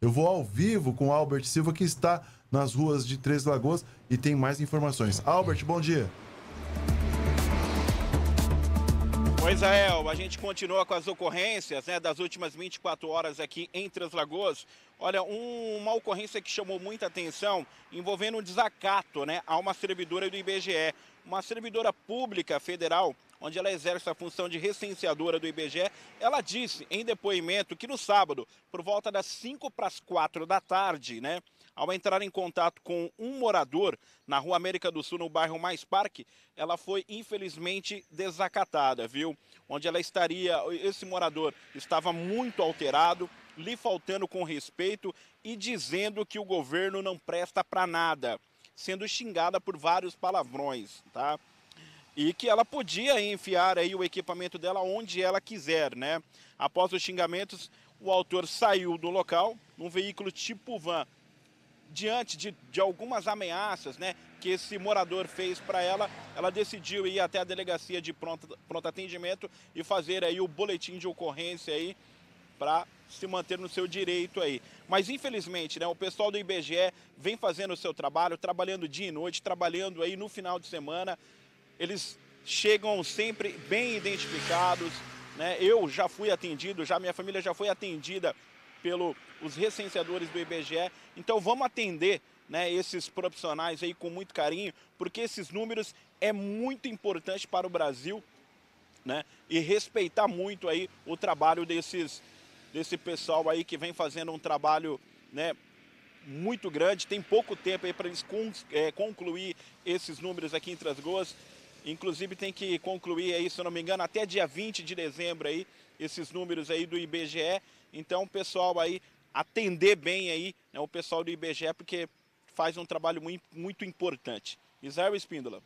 Eu vou ao vivo com Albert Silva, que está nas ruas de Três Lagoas e tem mais informações. Albert, bom dia. Pois é, a gente continua com as ocorrências né, das últimas 24 horas aqui em Três Lagoas. Olha, um, uma ocorrência que chamou muita atenção envolvendo um desacato né, a uma servidora do IBGE. Uma servidora pública federal onde ela exerce a função de recenseadora do IBGE, ela disse em depoimento que no sábado, por volta das 5 para as 4 da tarde, né, ao entrar em contato com um morador na Rua América do Sul, no bairro Mais Parque, ela foi infelizmente desacatada, viu? Onde ela estaria, esse morador estava muito alterado, lhe faltando com respeito e dizendo que o governo não presta para nada, sendo xingada por vários palavrões, tá? e que ela podia enfiar aí o equipamento dela onde ela quiser, né? Após os xingamentos, o autor saiu do local num veículo tipo van. Diante de, de algumas ameaças né, que esse morador fez para ela, ela decidiu ir até a delegacia de pronto, pronto atendimento e fazer aí o boletim de ocorrência aí para se manter no seu direito aí. Mas infelizmente, né, o pessoal do IBGE vem fazendo o seu trabalho, trabalhando dia e noite, trabalhando aí no final de semana, eles chegam sempre bem identificados. Né? Eu já fui atendido, já minha família já foi atendida pelos recenseadores do IBGE. Então vamos atender né, esses profissionais aí com muito carinho, porque esses números é muito importante para o Brasil né, e respeitar muito aí o trabalho desses, desse pessoal aí que vem fazendo um trabalho né, muito grande. Tem pouco tempo aí para eles eh, concluir esses números aqui em Trasgoas. Inclusive tem que concluir aí, se eu não me engano, até dia 20 de dezembro aí, esses números aí do IBGE. Então, pessoal aí atender bem aí, né, o pessoal do IBGE, porque faz um trabalho muito, muito importante. Israel Espíndola.